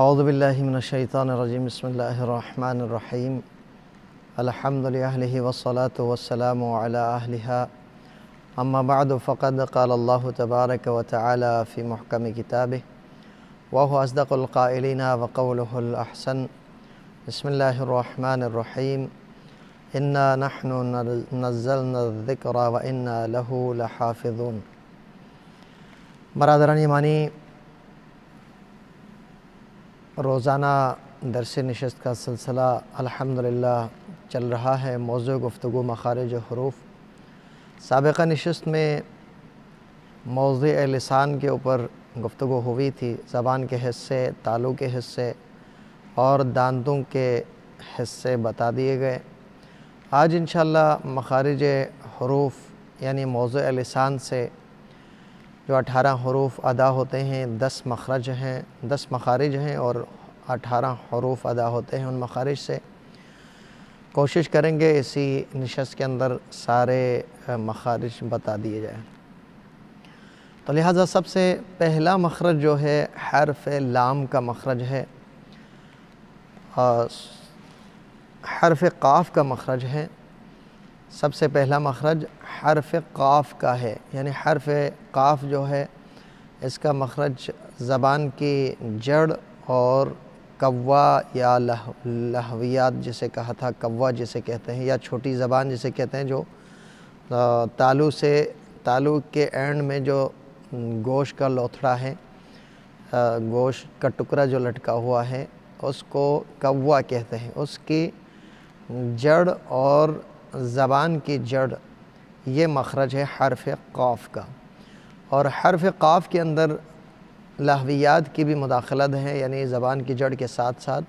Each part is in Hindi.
أعوذ بالله من الشيطان الرجيم بسم الله الرحمن الرحيم الحمد لله والصلاة والسلام على أهلها أما بعد فقد قال الله تبارك وتعالى في محكم كتابه وهو أصدق القائلين وقوله الأحسن بسم الله الرحمن الرحيم إنا نحن نزلنا الذكر وإنا له لحافظون برادران يماني रोज़ाना दरस नशस्त का सिलसिला अल्हम्दुलिल्लाह चल रहा है मौजू गुफ्तु मखारज हरूफ सबका नशस्त में मौज़ लसान के ऊपर गुफ्तु हुई थी ज़बान के हिस्से तालों के हिस्से और दांतों के हिस्से बता दिए गए आज इन मखारज हरूफ यानी मौज़ लसान से जो अठारह हरूफ अदा होते हैं दस मखरज हैं दस मखारज हैं और अठारह हरूफ अदा होते हैं उन मखारज से कोशिश करेंगे इसी नशस्त के अंदर सारे मखारज बता दिए जाए तो लिहाजा सबसे पहला मखरज जो है हरफ लाम का मखरज है हरफ काफ़ का मखरज है सबसे पहला मखरज हरफ काफ़ का है यानी हरफ काफ़ जो है इसका मखरज ज़बान की जड़ और कौवा या लह लहवियात जिसे कहा था कौवा जिसे कहते हैं या छोटी ज़बान जिसे कहते हैं जो तालू से तालू के एंड में जो गोश का लोथड़ा है गोश का टुकड़ा जो लटका हुआ है उसको कौवा कहते हैं उसकी जड़ और ज़बान की जड़ ये मखरज है हरफ कौफ का और हरफ कौफ के अंदर लहवियात की भी मुदाखलत है यानी ज़बान की जड़ के साथ साथ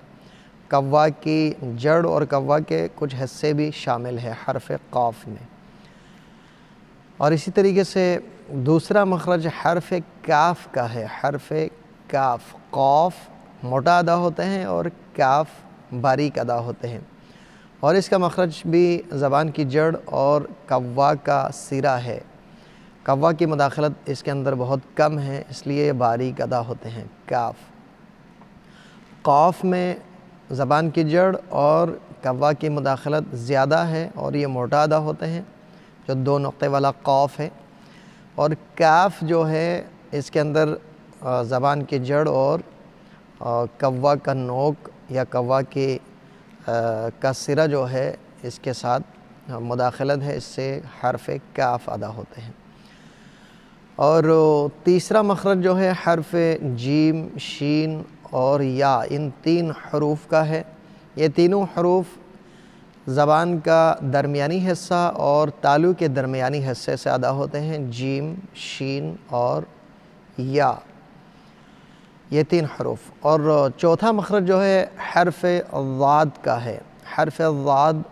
कौवा की जड़ और कौवा के कुछ हिस्से भी शामिल है हरफ कौफ में और इसी तरीके से दूसरा मखरज हरफ काफ का है हरफ काफ कौफ मोटा अदा होते हैं और काफ बारीक अदा होते हैं और इसका मखरज भी ज़बान की जड़ और कौवा का सिरा है कौवा की मदाखलत इसके अंदर बहुत कम है इसलिए बारीक अदा होते हैं काफ कौफ में ज़बान की जड़ और कौवा की मदाखलत ज़्यादा है और ये मोटा अदा होते हैं जो दो नुक़े वाला कौफ है और काफ जो है इसके अंदर ज़बान की जड़ और कौवा का नोक या कौवा के का सिरा जो है इसके साथ मुदाखलत है इससे हरफ काफ अदा होते हैं और तीसरा मखरज जो है हरफ जीम शीन और या इन तीन हरूफ का है ये तीनों हरूफ ज़बान का दरमिया हिस्सा और तालु के दरमिया हिस्से से अदा होते हैं जीम शीन और या ये तीन हरूफ और चौथा मखरज जो है हरफ वाद का है हरफ वाद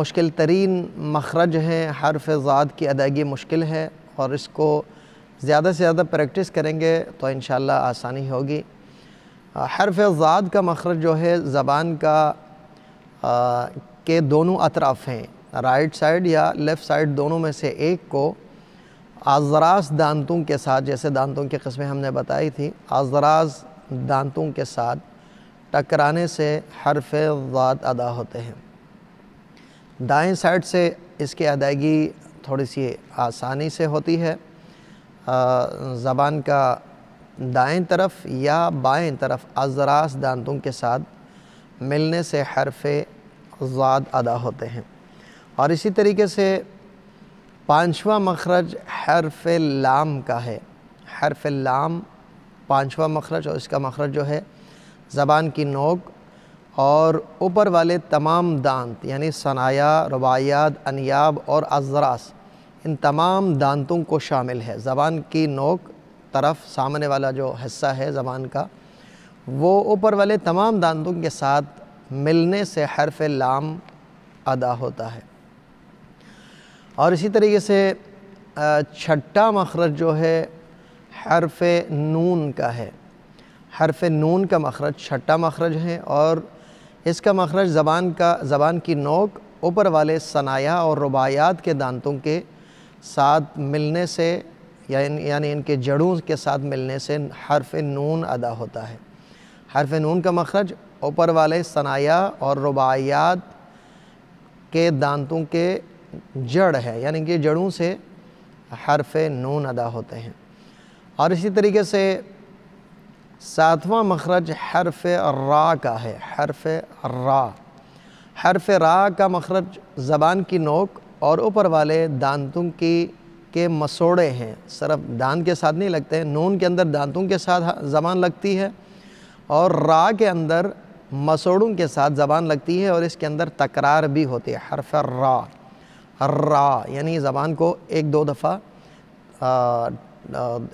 मुश्किल तरीन मखरज है हरफ वाद की अदायगी मुश्किल है और इसको ज़्यादा से ज़्यादा प्रैक्टिस करेंगे तो इन आसानी होगी हरफ वाद का मखरज जो है ज़बान का आ, के दोनों अतराफ़ हैं राइट साइड या लेफ़्ट साइड दोनों में से एक को आजराज दांतों के साथ जैसे दांतों की कस्में हमने बताई थी आजराज दांतों के साथ टकराने से हरफ वाद अदा होते हैं दाएं साइड से इसकी अदायगी थोड़ी सी आसानी से होती है ज़बान का दाएं तरफ या बाएं तरफ अजरास दांतों के साथ मिलने से हरफ वाद अदा होते हैं और इसी तरीके से पाँचवा मखरज हरफ लाम का है हरफ लाम पाँचवा मखरज और इसका मखरज जो है ज़बान की नोक और ऊपर वाले तमाम दांत यानी सनाया रवायात अनयाब और अजरास इन तमाम दांतों को शामिल है ज़बान की नोक तरफ सामने वाला जो हिस्सा है ज़बान का वो ऊपर वाले तमाम दांतों के साथ मिलने से हरफ लाम अदा होता है और इसी तरीके से छठा मखरज जो है हरफ नून का है हरफ नून का मखरज छठा मखरज है और इसका मखरज ज़बान का ज़बान की नोक ऊपर वाले सनाया और रुबायात के दांतों के साथ मिलने से यानी यानी इनके जड़ों के साथ मिलने से हरफ नून अदा होता है हरफ नून का मखरज ऊपर वाले सनाया और रुबायात के दांतों के जड़ है यानी कि जड़ों से हरफ नून अदा होते हैं और इसी तरीके से सातवां मखरज हरफ रा का है हरफ रा हरफ रा का मखरज ज़बान की नोक और ऊपर वाले दांतों की के मसोड़े हैं सिर्फ दांत के साथ नहीं लगते हैं नून के अंदर दांतों के साथ ज़बान लगती है और रा के अंदर मसोड़ों के साथ ज़बान लगती है और इसके अंदर तकरार भी होती है हरफ रा रा यानी ज़बान को एक दो दफ़ा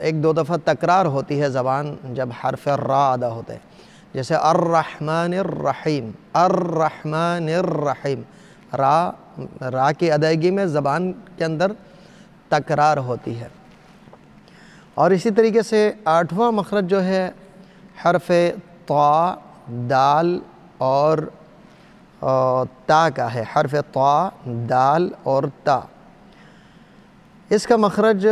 एक दो दफ़ा तकरार होती है ज़बान जब हरफ रा अदा होते हैं जैसे अर्रहमानरहीम अर्रहमानरहीम रा रा की अदायगी में ज़बान के अंदर तकरार होती है और इसी तरीके से आठवां मखरज जो है हरफ ता दाल और ता का है हरफ ता दाल और ता इसका मखरज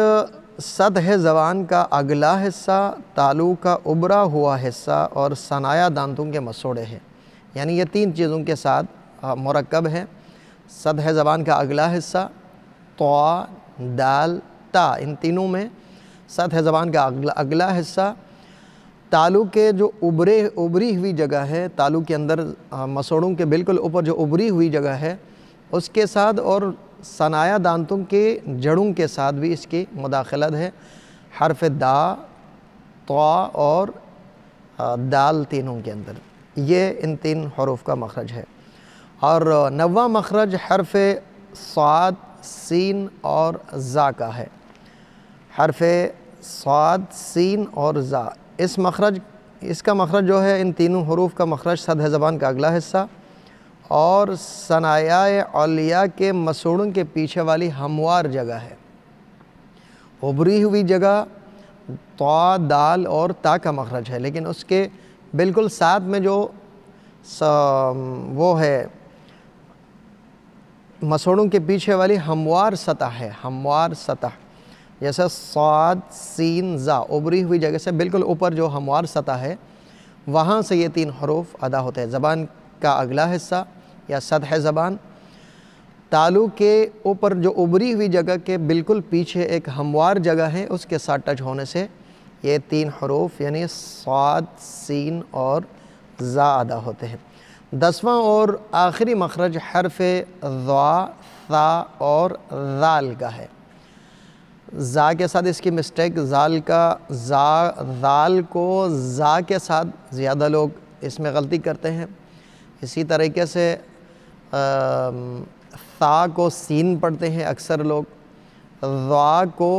सद है जबान का अगला हिस्सा तालू का उबरा हुआ हिस्सा और सनाया दांतों के मसोड़े हैं यानी ये तीन चीज़ों के साथ मरकब है सद है ज़बान का अगला हिस्सा तो दाल ता इन तीनों में सद है ज़बान का अगला अगला हिस्सा तालू के जो उभरे उभरी हुई जगह है तालू के अंदर मसोड़ों के बिल्कुल ऊपर जो उभरी हुई जगह है उसके साथ और सनाया दांतों के जड़ों के साथ भी इसकी मुदाखलत है हरफ दा तो और दाल तीनों के अंदर ये इन तीन हरूफ का मखरज है और नवा मखरज हरफ स्वाद सीन और ज़ा का है हरफ स्वाद सीन और ज़ा इस मखरज इसका मखरज जो है इन तीनों हरूफ का मखरज सद है ज़बान का अगला हिस्सा और सनाया के मसूड़ों के पीछे वाली हमवार जगह है उभरी हुई जगह तो दाल और ता का मखरज है लेकिन उसके बिल्कुल साथ में जो वो है मसूड़ों के पीछे वाली हमवार सतह है हमवार सतह जैसे सात सीन ज़ा उभरी हुई जगह से बिल्कुल ऊपर जो हमवार सतह है वहाँ से ये तीन हरूफ अदा होते हैं ज़बान का अगला हिस्सा या सद है ज़बान तालू के ऊपर जो उभरी हुई जगह के बिल्कुल पीछे एक हमवार जगह है उसके साथ टच होने से ये तीन हरूफ यानी सात सीन और ज़ा अदा होते हैं दसवां और आखिरी मखरज हरफ़ा ज़ा सा और ज़ाल का है ज़ा के साथ इसकी मिस्टेक ज़ाल का ज़ा ज़ाल को ज़ा के साथ ज़्यादा लोग इसमें गलती करते हैं इसी तरीके से सा को सीन पढ़ते हैं अक्सर लोग ज़ा को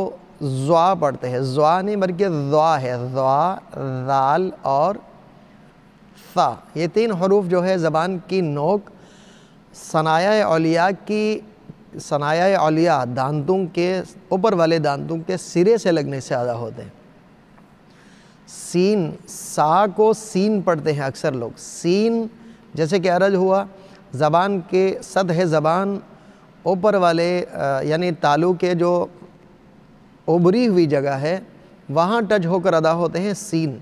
ज़्वा पढ़ते हैं ज़्वा नहीं बल्कि ज़्वा है ज़्वा ज़ाल और सा ये तीन हरूफ जो है ज़बान की नोक सनाया अलिया की सनाया अलिया दांतों के ऊपर वाले दांतों के सिरे से लगने से अदा होते हैं सीन सा को सीन पढ़ते हैं अक्सर लोग सीन जैसे कि अरज हुआ ज़बान के सद है ज़बान ऊपर वाले यानी तालू के जो उभरी हुई जगह है वहाँ टच होकर अदा होते हैं सीन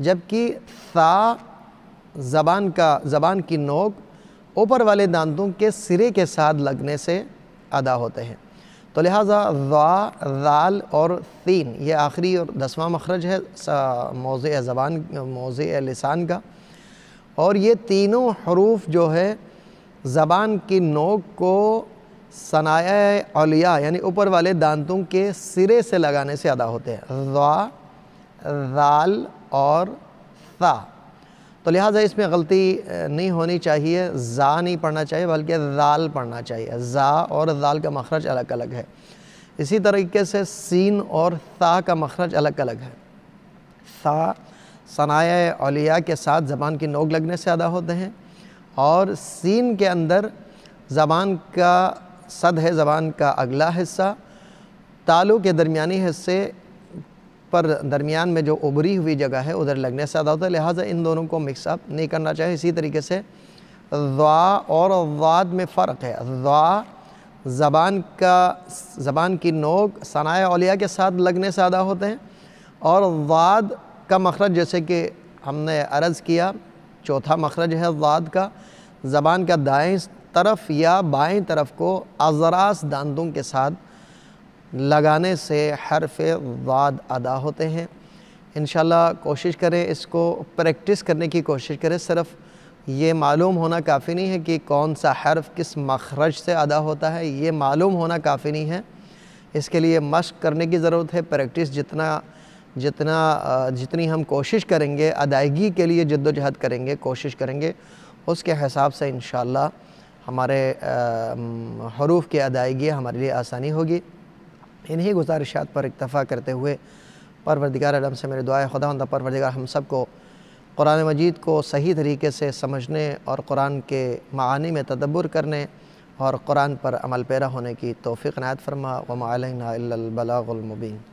जबकि सा ज़बान का ज़बान की नोक ऊपर वाले दांतों के सिरे के साथ लगने से अदा होते हैं तो लिहाजा जा राल और तीन ये आखिरी और दसवां मखरज है मौज़ ज़बान मौज़ लसान का और ये तीनों हरूफ जो है ज़बान की नोक को सनाया अलिया यानी ऊपर वाले दांतों के सिरे से लगाने से अदा होते हैं जा राल और सा तो लिहाजा इसमें गलती नहीं होनी चाहिए ज़ा नहीं पढ़ना चाहिए बल्कि दाल पढ़ना चाहिए ज़ा और दाल का मखरज अलग अलग है इसी तरीके से सीन और सा का मखरज अलग अलग है सा सनाए अलिया के साथ ज़बान की नोक लगने से अदा होते हैं और सीन के अंदर ज़बान का सद है ज़बान का अगला हिस्सा तालु के दरमिया हिस्से पर दरमियान में जो उभरी हुई जगह है उधर लगने से अदा होता है लिहाजा इन दोनों को मिक्सअप नहीं करना चाहिए इसी तरीके से दुआ और वाद में फ़र्क है दुआ ज़बान का ज़बान की नोक सनाए अलिया के साथ लगने से अदा होते हैं और वाद का मखरज जैसे कि हमने अर्ज़ किया चौथा मखरज है वाद का ज़बान का दाएँ तरफ या बाएं तरफ को अजरास दांतों के साथ लगाने से हरफ वाद अदा होते हैं इन कोशिश करें इसको प्रैक्टिस करने की कोशिश करें सिर्फ़ ये मालूम होना काफ़ी नहीं है कि कौन सा हर्फ किस मखरज से अदा होता है ये मालूम होना काफ़ी नहीं है इसके लिए मश्क करने की ज़रूरत है प्रैक्टिस जितना जितना जितनी हम कोशिश करेंगे अदायगी के लिए जद्दोजहद करेंगे कोशिश करेंगे उसके हिसाब से इन हमारे हरूफ की अदायगी हमारे लिए आसानी होगी इन्हीं गुजारिशात पर इतफ़ा करते हुए परवरदिगार आलम से मेरे दुआ खुदा परवरदिगार हम सब को कुरान मजीद को सही तरीके से समझने और कुरान के मानी में तदब्बर करने और कुरान पर अमल पैरा होने की तोफ़ी नायत फरमा वमालबलामबीन